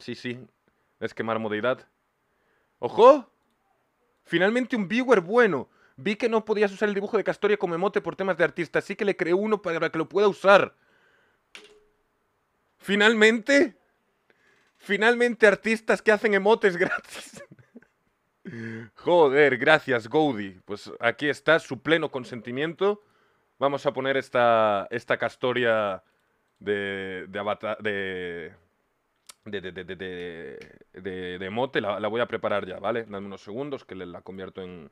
Sí, sí. Es quemar modalidad. ¡Ojo! Finalmente un viewer bueno. Vi que no podías usar el dibujo de Castoria como emote por temas de artista, así que le creé uno para que lo pueda usar. Finalmente. Finalmente artistas que hacen emotes gratis. Joder, gracias Goudi. Pues aquí está su pleno consentimiento. Vamos a poner esta, esta castoria de, de, avatar, de de, de, de, de, mote la, la, voy a preparar ya, ¿vale? Dame unos segundos que la convierto en,